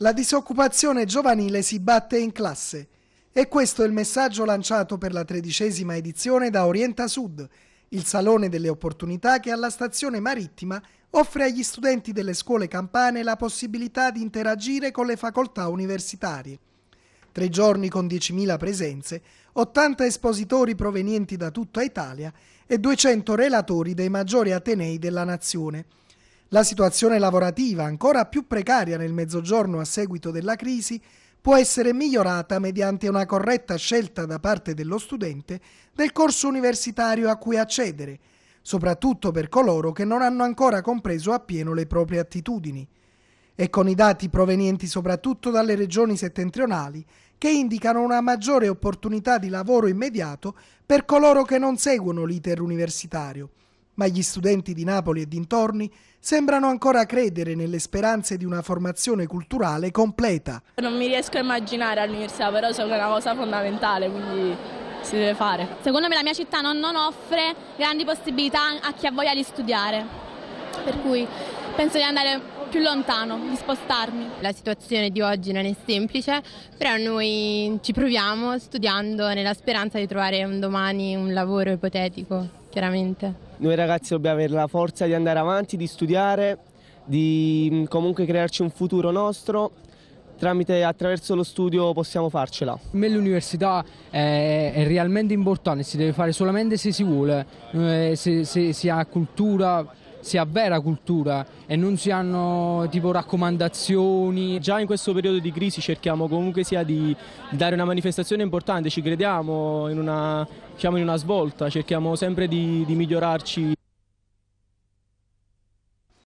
La disoccupazione giovanile si batte in classe. E questo è il messaggio lanciato per la tredicesima edizione da Orienta Sud, il salone delle opportunità che alla stazione marittima offre agli studenti delle scuole campane la possibilità di interagire con le facoltà universitarie. Tre giorni con 10.000 presenze, 80 espositori provenienti da tutta Italia e 200 relatori dei maggiori atenei della nazione. La situazione lavorativa, ancora più precaria nel mezzogiorno a seguito della crisi, può essere migliorata mediante una corretta scelta da parte dello studente del corso universitario a cui accedere, soprattutto per coloro che non hanno ancora compreso appieno le proprie attitudini. E con i dati provenienti soprattutto dalle regioni settentrionali, che indicano una maggiore opportunità di lavoro immediato per coloro che non seguono l'iter universitario, ma gli studenti di Napoli e dintorni sembrano ancora credere nelle speranze di una formazione culturale completa. Non mi riesco a immaginare all'università, però è una cosa fondamentale, quindi si deve fare. Secondo me la mia città non, non offre grandi possibilità a chi ha voglia di studiare, per cui penso di andare più lontano, di spostarmi. La situazione di oggi non è semplice, però noi ci proviamo studiando nella speranza di trovare un domani un lavoro ipotetico, chiaramente. Noi ragazzi dobbiamo avere la forza di andare avanti, di studiare, di mm, comunque crearci un futuro nostro tramite attraverso lo studio possiamo farcela. Per me l'università è, è, realmente importante, si deve fare solamente se si vuole, eh, se, se si ha cultura, si ha vera cultura e non si hanno tipo raccomandazioni. Già in questo periodo di crisi cerchiamo comunque sia di dare una manifestazione importante, ci crediamo in una, diciamo in una svolta, cerchiamo sempre di, di migliorarci.